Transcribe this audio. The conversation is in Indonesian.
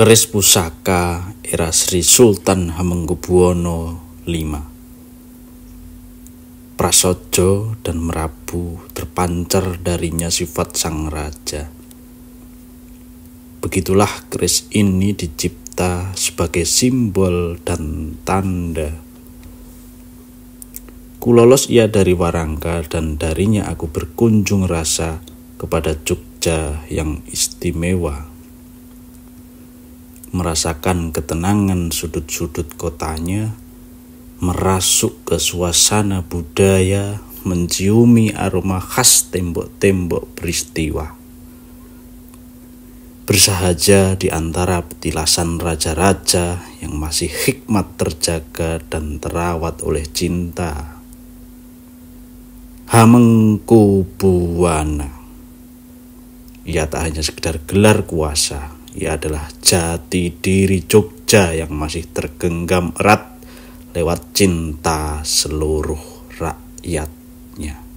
Keris Pusaka era Sri Sultan Hamengkubuwono V. Prasojo dan merabu terpancar darinya sifat sang raja. Begitulah keris ini dicipta sebagai simbol dan tanda. Kulolos ia dari Warangka dan darinya aku berkunjung rasa kepada Jogja yang istimewa merasakan ketenangan sudut-sudut kotanya, merasuk ke suasana budaya, menciumi aroma khas tembok-tembok peristiwa. Bersahaja di antara petilasan raja-raja yang masih hikmat terjaga dan terawat oleh cinta. Hamengkubuwana. Ia tak hanya sekedar gelar kuasa, ia adalah jati diri Jogja yang masih tergenggam erat lewat cinta seluruh rakyatnya.